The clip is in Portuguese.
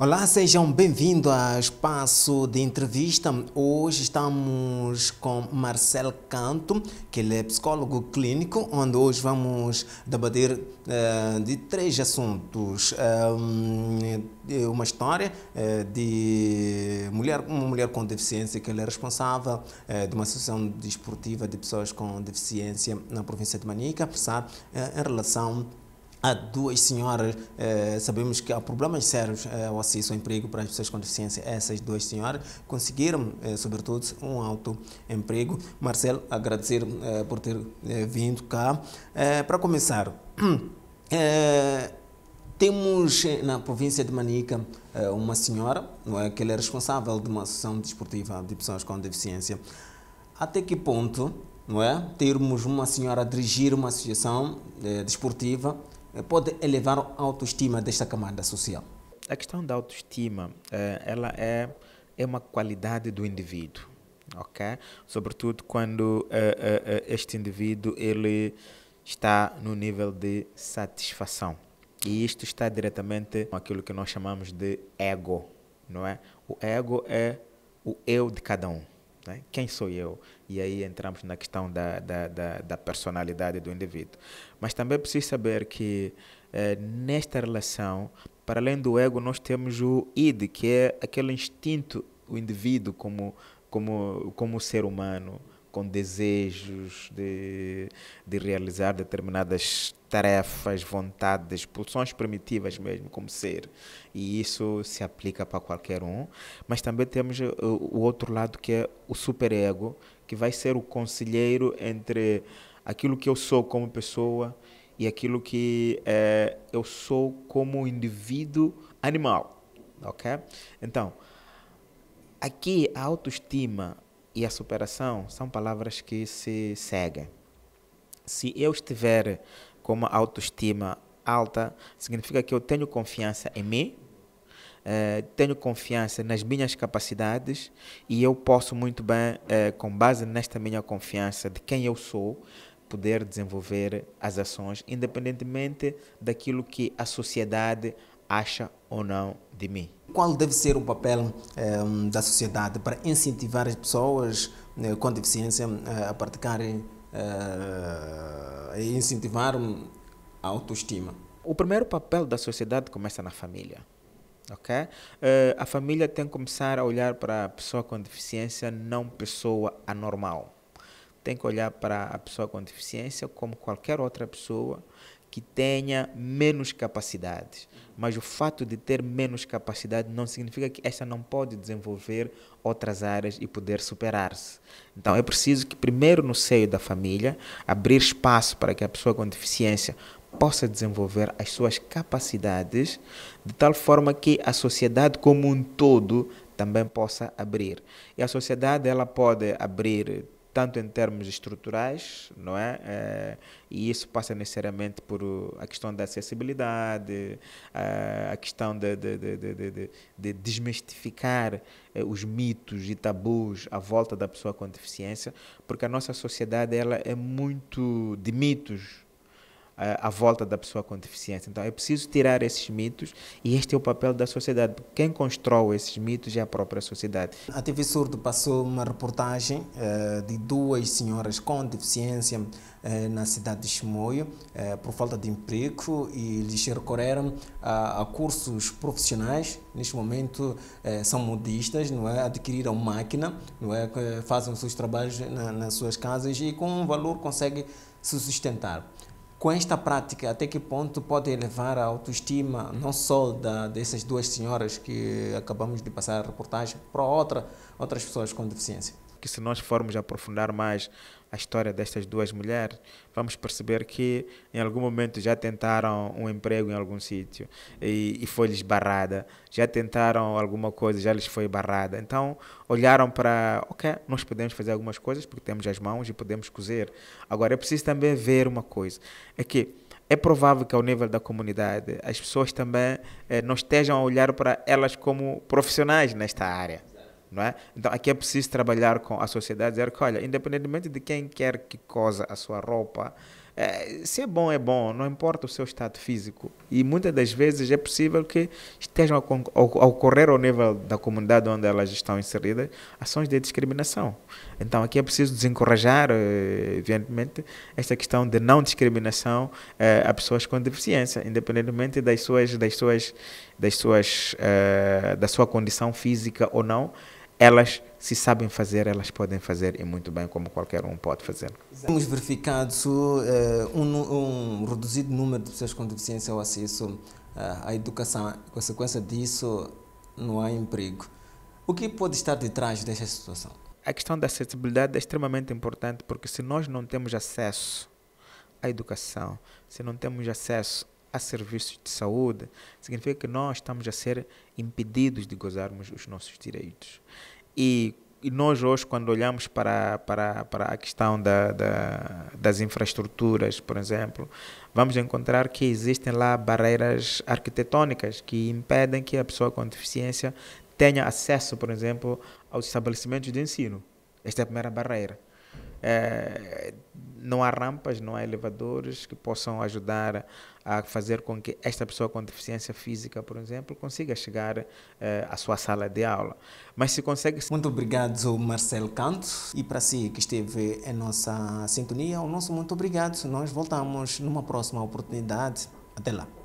Olá, sejam bem-vindos ao Espaço de Entrevista. Hoje estamos com Marcel Canto, que ele é psicólogo clínico, onde hoje vamos debater uh, de três assuntos. Eh, um, uma história uh, de mulher, uma mulher com deficiência que ele é responsável uh, de uma associação desportiva de pessoas com deficiência na província de Manica, em relação Há duas senhoras, eh, sabemos que há problemas sérios eh, ao acesso ao emprego para as pessoas com deficiência. Essas duas senhoras conseguiram, eh, sobretudo, um alto emprego. Marcelo, agradecer eh, por ter eh, vindo cá. Eh, para começar, temos na província de Manica uma senhora, não é, que ela é responsável de uma associação desportiva de pessoas com deficiência. Até que ponto, não é, termos uma senhora a dirigir uma associação desportiva eh, pode elevar a autoestima desta camada social? A questão da autoestima, eh, ela é, é uma qualidade do indivíduo, ok? Sobretudo quando eh, este indivíduo ele está no nível de satisfação. E isto está diretamente com aquilo que nós chamamos de ego, não é? O ego é o eu de cada um. Né? Quem sou eu? E aí entramos na questão da, da, da, da personalidade do indivíduo. Mas também preciso saber que eh, nesta relação, para além do ego, nós temos o id, que é aquele instinto, o indivíduo como, como, como ser humano, com desejos de, de realizar determinadas tarefas, vontades, pulsões primitivas mesmo, como ser. E isso se aplica para qualquer um. Mas também temos o outro lado que é o superego, que vai ser o conselheiro entre aquilo que eu sou como pessoa e aquilo que é, eu sou como indivíduo animal, ok? Então, aqui a autoestima e a superação são palavras que se seguem. Se eu estiver com uma autoestima alta, significa que eu tenho confiança em mim, eh, tenho confiança nas minhas capacidades e eu posso muito bem, eh, com base nesta minha confiança de quem eu sou, poder desenvolver as ações, independentemente daquilo que a sociedade acha ou não de mim. Qual deve ser o papel eh, da sociedade para incentivar as pessoas né, com deficiência eh, a praticarem, eh, incentivar hum, a autoestima? O primeiro papel da sociedade começa na família. Okay? Uh, a família tem que começar a olhar para a pessoa com deficiência não pessoa anormal. Tem que olhar para a pessoa com deficiência como qualquer outra pessoa que tenha menos capacidades. Mas o fato de ter menos capacidade não significa que esta não pode desenvolver outras áreas e poder superar-se. Então é preciso que, primeiro no seio da família, abrir espaço para que a pessoa com deficiência possa desenvolver as suas capacidades, de tal forma que a sociedade como um todo também possa abrir. E a sociedade ela pode abrir tanto em termos estruturais, não é? é e isso passa necessariamente por a questão da acessibilidade, a, a questão de, de, de, de, desmistificar eh, os mitos e tabus à volta da pessoa com deficiência, porque a nossa sociedade ela é muito de mitos à, volta da pessoa com deficiência. Então é preciso tirar esses mitos e este é o papel da sociedade. Quem constrói esses mitos é a própria sociedade. A TV Surdo passou uma reportagem uh, de duas senhoras com deficiência uh, na cidade de Chimoio uh, por falta de emprego e lhes recorreram a, a cursos profissionais. Neste momento são modistas, não é? adquiriram máquina, não é? fazem os seus trabalhos na, nas suas casas e com um valor conseguem se sustentar. Com esta prática, até que ponto pode elevar a autoestima não só da, dessas duas senhoras que acabamos de passar a reportagem, para outra, outras pessoas com deficiência? porque se nós formos aprofundar mais a história destas duas mulheres, vamos perceber que em algum momento já tentaram um emprego em algum sítio e, e foi-lhes barrada, já tentaram alguma coisa, já lhes foi barrada. Então olharam para, ok, nós podemos fazer algumas coisas porque temos as mãos e podemos cozer. Agora é preciso também ver uma coisa, é que é provável que ao nível da comunidade as pessoas também eh, não estejam a olhar para elas como profissionais nesta área não é? Então aqui é preciso trabalhar com a sociedade, dizer que, olha, independentemente de quem quer que cosa a sua roupa, é, se é bom, é bom, não importa o seu estado físico. E muitas das vezes é possível que estejam a, ocorrer ao nível da comunidade onde elas estão inseridas ações de discriminação. Então aqui é preciso desencorajar, eh, evidentemente, esta questão de não discriminação é, a pessoas com deficiência, independentemente das suas, das suas, das suas, é, da sua condição física ou não elas se sabem fazer, elas podem fazer e muito bem, como qualquer um pode fazer. Temos verificado uh, um, um, reduzido número de pessoas com deficiência ao acesso uh, à educação. Consequência disso, não há emprego. O que pode estar detrás desta situação? A questão da acessibilidade é extremamente importante porque se nós não temos acesso à educação, se não temos acesso a serviços de saúde, significa que nós estamos a ser impedidos de gozarmos os nossos direitos. E, e nós hoje, quando olhamos para, para, para a questão da, da, das infraestruturas, por exemplo, vamos encontrar que existem lá barreiras arquitetônicas que impedem que a pessoa com deficiência tenha acesso, por exemplo, aos estabelecimentos de ensino. Esta é a primeira barreira. É, não há rampas, não há elevadores que possam ajudar a fazer com que esta pessoa com deficiência física, por exemplo, consiga chegar eh, à sua sala de aula. Mas se consegue. Muito obrigado, Marcelo Canto. E para si que esteve em nossa sintonia, o nosso muito obrigado. Nós voltamos numa próxima oportunidade. Até lá.